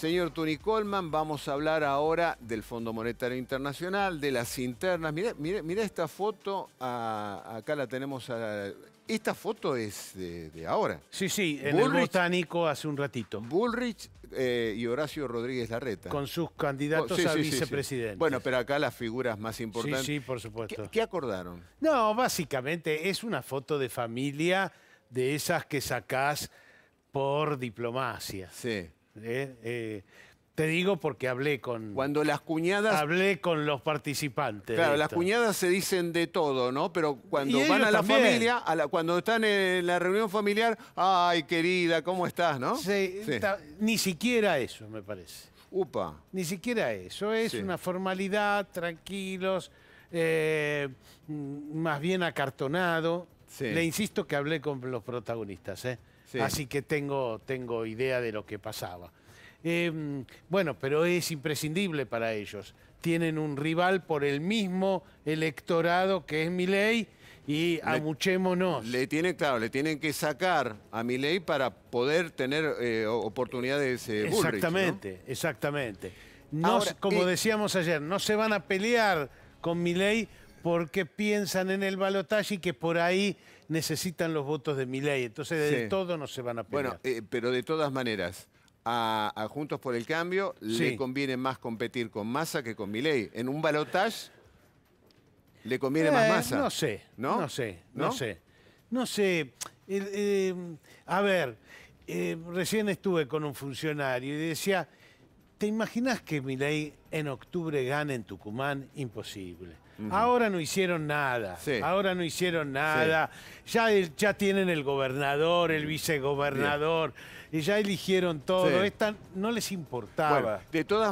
Señor Tony Coleman, vamos a hablar ahora del Fondo Monetario Internacional, de las internas. Mirá, esta foto, acá la tenemos. esta foto es de, ahora. Sí, sí, en el botánico hace un ratito. Bullrich eh, y Horacio Rodríguez Larreta. Con sus candidatos a vicepresidente. bueno, pero acá las figuras más importantes. Sí, sí, por supuesto. ¿Qué, ¿Qué acordaron? No, básicamente es una foto de familia de esas que sacás por diplomacia. Sí. ¿eh? Eh, te digo porque hablé con... Cuando las cuñadas... Hablé con los participantes. Claro, las cuñadas se dicen de todo, ¿no? Pero cuando van a la familia, cuando están en la reunión familiar, ay, querida, ¿cómo estás, no? ni siquiera eso, me parece. Upa. Ni siquiera eso, es una formalidad, tranquilos, eh, más bien acartonado. Le insisto que hablé con los protagonistas, ¿eh? Así que tengo, tengo idea de lo que pasaba. Em, bueno, pero es imprescindible para ellos. Tienen un rival por el mismo electorado que es ley y amuchémonos. Le tienen, claro, le tienen que sacar a ley para poder tener eh, oportunidades. Eh, exactamente, exactamente. como eh, decíamos ayer, no se van a pelear con ley porque piensan en el balotaje y que por ahí necesitan los votos de Milei. Entonces, de todo no se van a poner Bueno, eh, pero de todas maneras, a, Juntos por el Cambio le conviene más competir con Massa que con Milei. En un balotaje le conviene más eh, Massa. No sé, no, no sé, no, sé. No sé. Eh, a ver, recién estuve con un funcionario y decía... ¿Te imaginas que Milei en octubre gane en Tucumán? Imposible. Ahora no hicieron nada. Ahora no hicieron nada. Ya, ya tienen el gobernador, el vicegobernador. Y ya eligieron todo. no les importaba. de todas